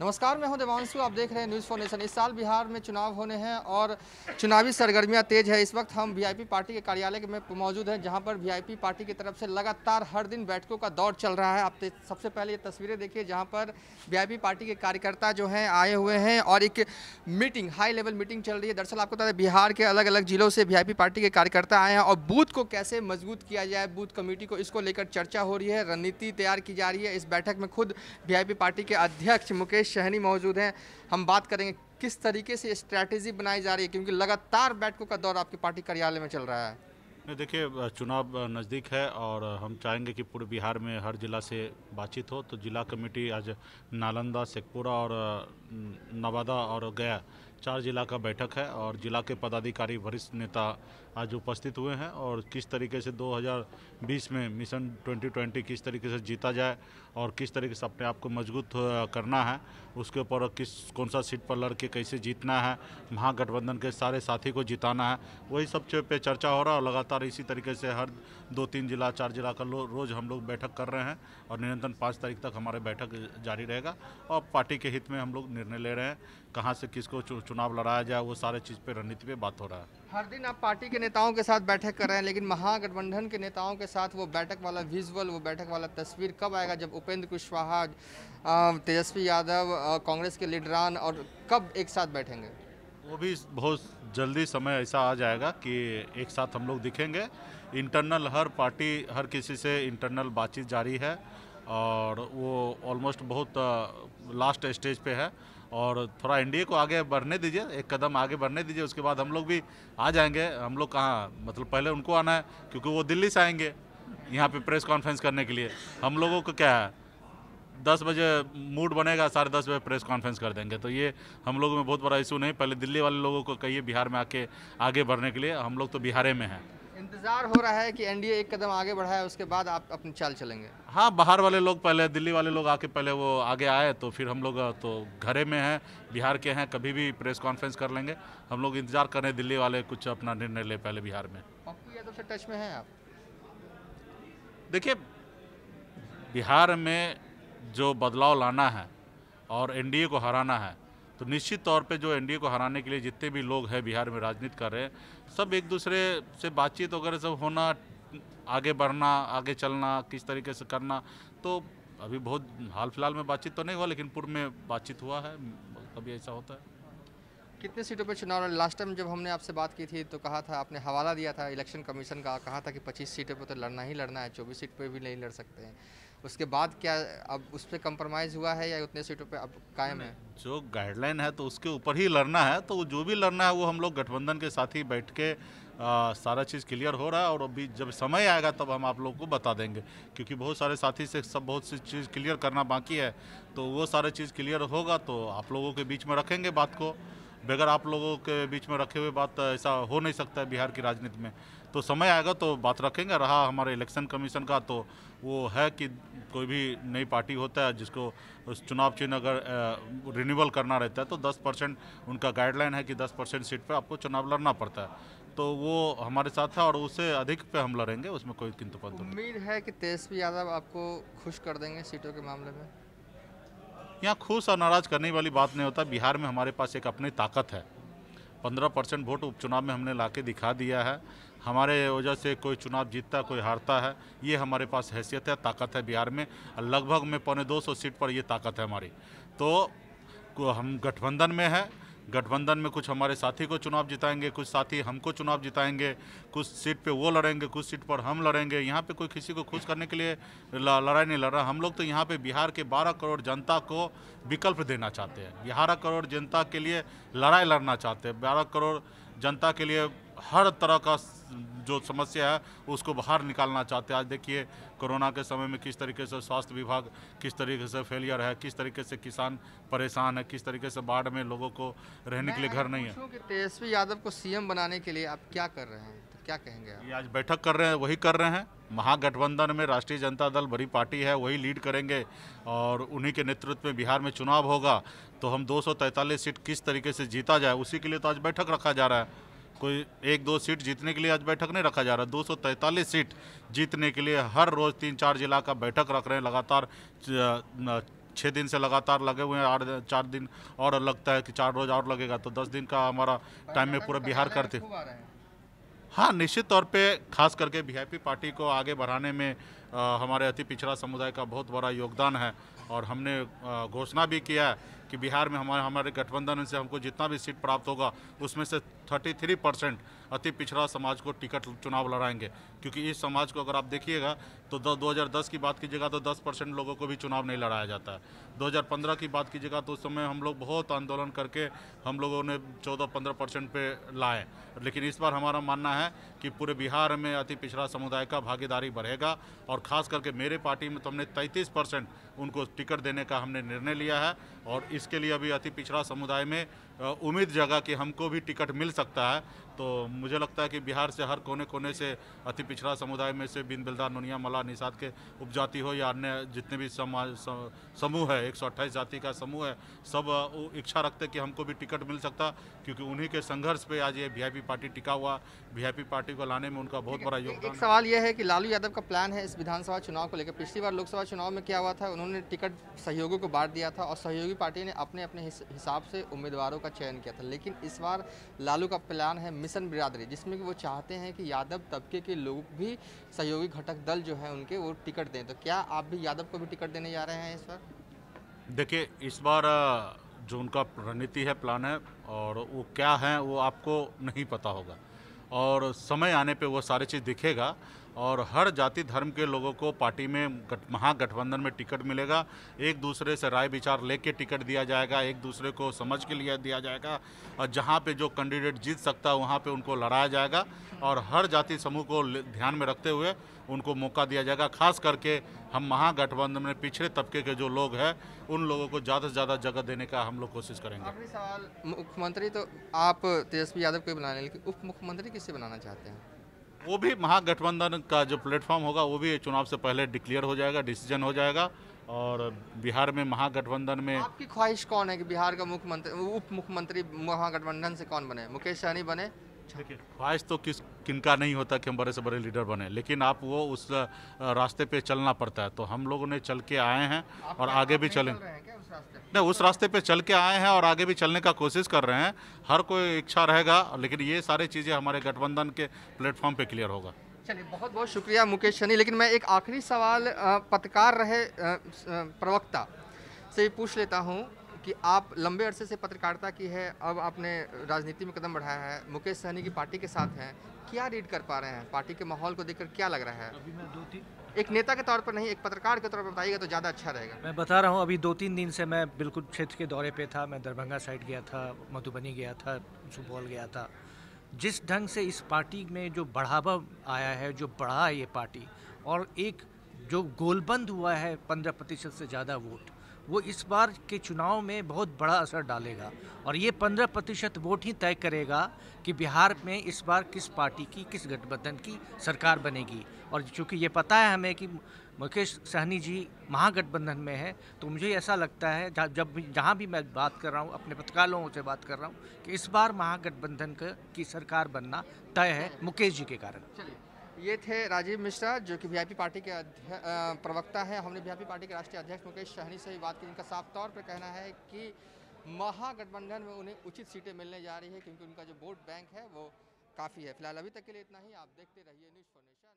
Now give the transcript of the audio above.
नमस्कार मैं हूं देवांशु आप देख रहे हैं न्यूज़ फाउंडेशन नेशन इस साल बिहार में चुनाव होने हैं और चुनावी सरगर्मियां तेज है इस वक्त हम वीआईपी पार्टी के कार्यालय में मौजूद हैं जहां पर वीआईपी पार्टी की तरफ से लगातार हर दिन बैठकों का दौर चल रहा है आप सबसे पहले ये तस्वीरें देखिए जहाँ पर वी पार्टी के कार्यकर्ता जो हैं आए हुए हैं और एक मीटिंग हाई लेवल मीटिंग चल रही है दरअसल आपको बता दें बिहार के अलग अलग जिलों से वी पार्टी के कार्यकर्ता आए हैं और बूथ को कैसे मजबूत किया जाए बूथ कमेटी को इसको लेकर चर्चा हो रही है रणनीति तैयार की जा रही है इस बैठक में खुद वी पार्टी के अध्यक्ष मुकेश शहनी मौजूद हैं हम बात करेंगे किस तरीके से स्ट्रैटेजी बनाई जा रही है क्योंकि लगातार बैठकों का दौर आपकी पार्टी कार्यालय में चल रहा है नहीं देखिए चुनाव नज़दीक है और हम चाहेंगे कि पूरे बिहार में हर जिला से बातचीत हो तो जिला कमेटी आज नालंदा शेखपुरा और नवादा और गया चार जिला का बैठक है और जिला के पदाधिकारी वरिष्ठ नेता आज उपस्थित हुए हैं और किस तरीके से 2020 में मिशन 2020 किस तरीके से जीता जाए और किस तरीके से अपने आप को मजबूत करना है उसके ऊपर किस कौन सा सीट पर लड़के कैसे जीतना है महागठबंधन के सारे साथी को जिताना है वही सब पे चर्चा हो रहा है और लगातार इसी तरीके से हर दो तीन जिला चार जिला का रोज़ हम लोग बैठक कर रहे हैं और निरंतर पाँच तारीख तक हमारे बैठक जारी रहेगा और पार्टी के हित में हम लोग निर्णय ले रहे हैं कहाँ से किसको चुनाव लड़ाया जाए वो सारे चीज़ पे रणनीति पे बात हो रहा है हर दिन आप पार्टी के नेताओं के साथ बैठक कर रहे हैं लेकिन महागठबंधन के नेताओं के साथ वो बैठक वाला विजुअल वो बैठक वाला तस्वीर कब आएगा जब उपेंद्र कुशवाहा तेजस्वी यादव कांग्रेस के लीडरान और कब एक साथ बैठेंगे वो भी बहुत जल्दी समय ऐसा आ जाएगा कि एक साथ हम लोग दिखेंगे इंटरनल हर पार्टी हर किसी से इंटरनल बातचीत जारी है और वो ऑलमोस्ट बहुत लास्ट स्टेज पे है और थोड़ा एनडीए को आगे बढ़ने दीजिए एक कदम आगे बढ़ने दीजिए उसके बाद हम लोग भी आ जाएंगे हम लोग कहाँ मतलब पहले उनको आना है क्योंकि वो दिल्ली से आएंगे यहाँ पे प्रेस कॉन्फ्रेंस करने के लिए हम लोगों को क्या है दस बजे मूड बनेगा साढ़े दस बजे प्रेस कॉन्फ्रेंस कर देंगे तो ये हम लोगों में बहुत बड़ा इशू नहीं पहले दिल्ली वाले लोगों को कहिए बिहार में आके आगे बढ़ने के लिए हम लोग तो बिहारे में हैं इंतजार हो रहा है कि एनडीए एक कदम आगे बढ़ाए उसके बाद आप अपनी चाल चलेंगे हाँ बाहर वाले लोग पहले दिल्ली वाले लोग आके पहले वो आगे आए तो फिर हम लोग तो घरे में हैं बिहार के हैं कभी भी प्रेस कॉन्फ्रेंस कर लेंगे हम लोग इंतजार कर रहे हैं दिल्ली वाले कुछ अपना निर्णय ले पहले बिहार में पप्पू यादव से टच में हैं आप देखिए बिहार में जो बदलाव लाना है और एनडीए को हराना है तो निश्चित तौर पे जो एनडीए को हराने के लिए जितने भी लोग हैं बिहार में राजनीति कर रहे हैं सब एक दूसरे से बातचीत वगैरह सब होना आगे बढ़ना आगे चलना किस तरीके से करना तो अभी बहुत हाल फिलहाल में बातचीत तो नहीं हुआ लेकिन पूर्व में बातचीत हुआ है कभी ऐसा होता है कितने सीटों पर चुनाव लास्ट टाइम जब हमने आपसे बात की थी तो कहा था आपने हवाला दिया था इलेक्शन कमीशन का कहा था कि 25 सीटों पर तो लड़ना ही लड़ना है 24 सीट पर भी नहीं लड़ सकते हैं उसके बाद क्या अब उस पर कंप्रोमाइज़ हुआ है या उतने सीटों पे अब कायम है जो गाइडलाइन है तो उसके ऊपर ही लड़ना है तो जो भी लड़ना है वो हम लोग गठबंधन के साथ ही बैठ के आ, सारा चीज़ क्लियर हो रहा है और अभी जब समय आएगा तब हम आप लोग को बता देंगे क्योंकि बहुत सारे साथी से सब बहुत सी चीज़ क्लियर करना बाकी है तो वो सारा चीज़ क्लियर होगा तो आप लोगों के बीच में रखेंगे बात को बगैर आप लोगों के बीच में रखे हुए बात ऐसा हो नहीं सकता है बिहार की राजनीति में तो समय आएगा तो बात रखेंगे रहा हमारे इलेक्शन कमीशन का तो वो है कि कोई भी नई पार्टी होता है जिसको उस चुनाव चिन्ह अगर रिन्यूअल करना रहता है तो 10 परसेंट उनका गाइडलाइन है कि 10 परसेंट सीट पर आपको चुनाव लड़ना पड़ता है तो वो हमारे साथ है और उससे अधिक पे हम लड़ेंगे उसमें कोई किंतु तो उम्मीद है कि तेजस्वी यादव आपको खुश कर देंगे सीटों के मामले में यहाँ खुश और नाराज़ करने वाली बात नहीं होता बिहार में हमारे पास एक अपनी ताकत है पंद्रह परसेंट वोट उपचुनाव में हमने ला दिखा दिया है हमारे वजह से कोई चुनाव जीतता कोई हारता है ये हमारे पास हैसियत है ताकत है बिहार में लगभग में पौने दो सौ सीट पर ये ताकत है हमारी तो हम गठबंधन में हैं गठबंधन में कुछ हमारे साथी को चुनाव जिताएंगे कुछ साथी हमको चुनाव जिताएंगे कुछ सीट पे वो लड़ेंगे कुछ सीट पर हम लड़ेंगे यहाँ पे कोई किसी को खुश करने के लिए लड़ाई नहीं लड़ रहा हम लोग तो यहाँ पे बिहार के 12 करोड़ जनता को विकल्प देना चाहते हैं बारह करोड़ जनता के लिए लड़ाई लड़ना चाहते हैं बारह करोड़ जनता के लिए हर तरह का जो समस्या है उसको बाहर निकालना चाहते हैं आज देखिए कोरोना के समय में किस तरीके से स्वास्थ्य विभाग किस तरीके से फेलियर है किस तरीके से किसान परेशान है किस तरीके से बाढ़ में लोगों को रहने के लिए घर नहीं है तेजस्वी यादव को सीएम बनाने के लिए आप क्या कर रहे हैं तो क्या कहेंगे आप? ये आज बैठक कर रहे हैं वही कर रहे हैं महागठबंधन में राष्ट्रीय जनता दल बड़ी पार्टी है वही लीड करेंगे और उन्हीं के नेतृत्व में बिहार में चुनाव होगा तो हम दो सीट किस तरीके से जीता जाए उसी के लिए तो आज बैठक रखा जा रहा है कोई एक दो सीट जीतने के लिए आज बैठक नहीं रखा जा रहा दो सौ तैंतालीस सीट जीतने के लिए हर रोज़ तीन चार जिला का बैठक रख रहे हैं लगातार छः दिन से लगातार लगे हुए हैं आठ चार दिन और लगता है कि चार रोज़ और लगेगा तो दस दिन का हमारा टाइम में पूरा बिहार करते हाँ निश्चित तौर पे खास करके वी पार्टी को आगे बढ़ाने में आ, हमारे अति पिछड़ा समुदाय का बहुत बड़ा योगदान है और हमने घोषणा भी किया है कि बिहार में हमारे हमारे गठबंधन से हमको जितना भी सीट प्राप्त होगा उसमें से 33 परसेंट अति पिछड़ा समाज को टिकट चुनाव लड़ाएंगे क्योंकि इस समाज को अगर आप देखिएगा तो 2010 की बात कीजिएगा तो 10 परसेंट लोगों को भी चुनाव नहीं लड़ाया जाता है 2015 की बात कीजिएगा तो उस समय हम लोग बहुत आंदोलन करके हम लोगों ने चौदह पंद्रह परसेंट पे लाए लेकिन इस बार हमारा मानना है कि पूरे बिहार में अति पिछड़ा समुदाय का भागीदारी बढ़ेगा और खास करके मेरे पार्टी में तो हमने तैंतीस उनको टिकट देने का हमने निर्णय लिया है और इसके लिए अभी अति पिछड़ा समुदाय में उम्मीद जगा कि हमको भी टिकट मिल सकता है तो मुझे लगता है कि बिहार से हर कोने कोने से अति पिछड़ा समुदाय में से बिन बिलदार नुनिया मला निषाद के उपजाति हो या अन्य जितने भी समाज समूह है एक जाति का समूह है सब इच्छा रखते कि हमको भी टिकट मिल सकता क्योंकि उन्हीं के संघर्ष पे आज ये वी पार्टी टिका हुआ वी पार्टी को लाने में उनका बहुत बड़ा योगदान एक सवाल यह है कि लालू यादव का प्लान है इस विधानसभा चुनाव को लेकर पिछली बार लोकसभा चुनाव में क्या हुआ था उन्होंने टिकट सहयोगियों को बांट दिया था और सहयोगी पार्टी ने अपने अपने हिसाब से उम्मीदवारों का का चयन किया था लेकिन इस बार लालू का प्लान है मिशन बिरादरी जिसमें कि वो चाहते हैं कि यादव तबके के लोग भी सहयोगी घटक दल जो है उनके वो टिकट दें तो क्या आप भी यादव को भी टिकट देने जा रहे हैं इस बार देखिए इस बार जो उनका रणनीति है प्लान है और वो क्या है वो आपको नहीं पता होगा और समय आने पे वो सारी चीज़ दिखेगा और हर जाति धर्म के लोगों को पार्टी में महागठबंधन में टिकट मिलेगा एक दूसरे से राय विचार लेके टिकट दिया जाएगा एक दूसरे को समझ के लिए दिया जाएगा और जहाँ पे जो कैंडिडेट जीत सकता है वहाँ पे उनको लड़ाया जाएगा और हर जाति समूह को ध्यान में रखते हुए उनको मौका दिया जाएगा खास करके हम महागठबंधन में पिछड़े तबके के जो लोग हैं उन लोगों को ज़्यादा से ज़्यादा जगह देने का हम लोग कोशिश करेंगे सवाल मुख्यमंत्री तो आप तेजस्वी यादव को बनाने लेकिन उप मुख्यमंत्री किससे बनाना चाहते हैं वो भी महागठबंधन का जो प्लेटफॉर्म होगा वो भी चुनाव से पहले डिक्लेयर हो जाएगा डिसीजन हो जाएगा और बिहार में महागठबंधन में आपकी ख्वाहिश कौन है कि बिहार का मुख्यमंत्री उप मुख्यमंत्री महागठबंधन से कौन बने मुकेश सहनी बने अच्छा। देखिए ख्वाहिश तो किस किनका नहीं होता कि हम बड़े से बड़े लीडर बने लेकिन आप वो उस रास्ते पे चलना पड़ता है तो हम लोगों ने चल के आए हैं और आगे भी चलें नहीं उस रास्ते पे चल के आए हैं और आगे भी चलने का कोशिश कर रहे हैं हर कोई इच्छा रहेगा लेकिन ये सारी चीज़ें हमारे गठबंधन के प्लेटफॉर्म पर क्लियर होगा चलिए बहुत बहुत शुक्रिया मुकेश सनी लेकिन मैं एक आखिरी सवाल पत्रकार रहे प्रवक्ता से पूछ लेता हूँ कि आप लंबे अरसे से पत्रकारिता की है अब आपने राजनीति में कदम बढ़ाया है मुकेश सहनी की पार्टी के साथ हैं क्या रीड कर पा रहे हैं पार्टी के माहौल को देखकर क्या लग रहा है अभी मैं दो तीन एक नेता के तौर पर नहीं एक पत्रकार के तौर पर बताइएगा तो ज़्यादा अच्छा रहेगा मैं बता रहा हूँ अभी दो तीन दिन से मैं बिल्कुल क्षेत्र के दौरे पर था मैं दरभंगा साइड गया था मधुबनी गया था सुपौल गया था जिस ढंग से इस पार्टी में जो बढ़ावा आया है जो बढ़ा है ये पार्टी और एक जो गोलबंद हुआ है पंद्रह प्रतिशत से ज़्यादा वोट वो इस बार के चुनाव में बहुत बड़ा असर डालेगा और ये पंद्रह प्रतिशत वोट ही तय करेगा कि बिहार में इस बार किस पार्टी की किस गठबंधन की सरकार बनेगी और चूँकि ये पता है हमें कि मुकेश सहनी जी महागठबंधन में है तो मुझे ऐसा लगता है जब जहाँ भी मैं बात कर रहा हूँ अपने पत्रकार लोगों से बात कर रहा हूँ कि इस बार महागठबंधन की सरकार बनना तय है मुकेश जी के कारण ये थे राजीव मिश्रा जो कि वीआईपी पार्टी के प्रवक्ता है हमने वीआईपी पार्टी के राष्ट्रीय अध्यक्ष मुकेश सहनी से ही बात की इनका साफ तौर पर कहना है कि महागठबंधन में उन्हें उचित सीटें मिलने जा रही है क्योंकि उनका जो वोट बैंक है वो काफ़ी है फिलहाल अभी तक के लिए इतना ही आप देखते रहिए न्यूज़ फॉर नेशन